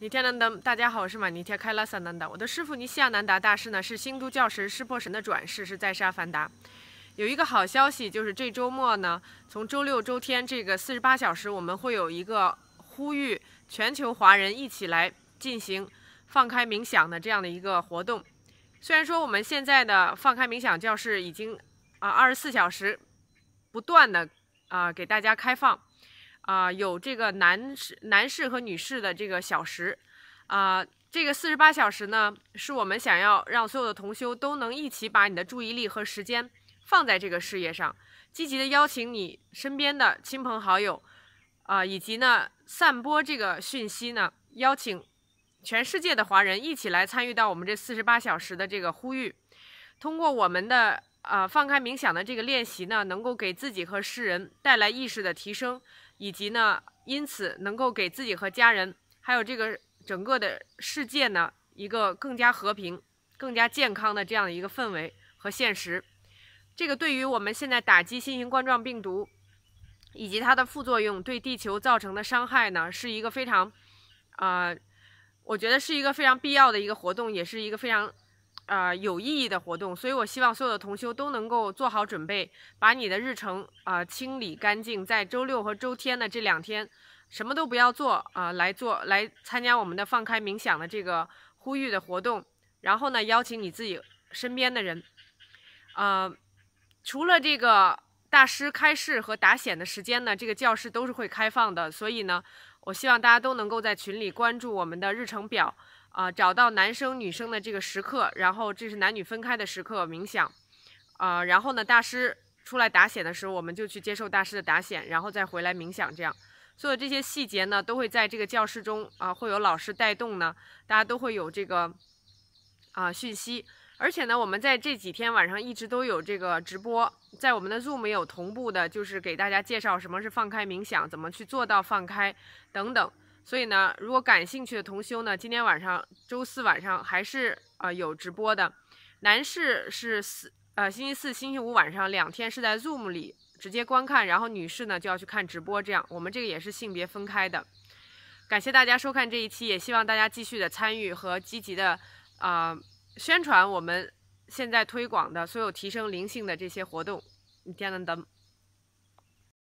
尼天南达，大家好，我是玛尼天开拉萨南达。我的师傅尼西亚南达大师呢，是新都教神湿破神的转世，是在沙凡达。有一个好消息，就是这周末呢，从周六周天这个四十八小时，我们会有一个呼吁全球华人一起来进行放开冥想的这样的一个活动。虽然说我们现在的放开冥想教室已经啊二十四小时不断的啊给大家开放。啊，有这个男士、男士和女士的这个小时，啊，这个四十八小时呢，是我们想要让所有的同修都能一起把你的注意力和时间放在这个事业上，积极的邀请你身边的亲朋好友，啊，以及呢，散播这个讯息呢，邀请全世界的华人一起来参与到我们这四十八小时的这个呼吁，通过我们的啊，放开冥想的这个练习呢，能够给自己和世人带来意识的提升。以及呢，因此能够给自己和家人，还有这个整个的世界呢，一个更加和平、更加健康的这样的一个氛围和现实。这个对于我们现在打击新型冠状病毒，以及它的副作用对地球造成的伤害呢，是一个非常，啊，我觉得是一个非常必要的一个活动，也是一个非常。呃，有意义的活动，所以我希望所有的同修都能够做好准备，把你的日程啊清理干净，在周六和周天的这两天，什么都不要做啊，来做来参加我们的放开冥想的这个呼吁的活动。然后呢，邀请你自己身边的人。啊，除了这个大师开示和打显的时间呢，这个教室都是会开放的，所以呢，我希望大家都能够在群里关注我们的日程表。啊，找到男生女生的这个时刻，然后这是男女分开的时刻冥想，啊，然后呢，大师出来打显的时候，我们就去接受大师的打显，然后再回来冥想，这样所有这些细节呢，都会在这个教室中，啊，会有老师带动呢，大家都会有这个啊讯息，而且呢，我们在这几天晚上一直都有这个直播，在我们的 z o o m 也有同步的，就是给大家介绍什么是放开冥想，怎么去做到放开等等。所以呢，如果感兴趣的同修呢，今天晚上周四晚上还是呃有直播的，男士是四呃星期四、星期五晚上两天是在 Zoom 里直接观看，然后女士呢就要去看直播，这样我们这个也是性别分开的。感谢大家收看这一期，也希望大家继续的参与和积极的啊宣传我们现在推广的所有提升灵性的这些活动。你天呐，等。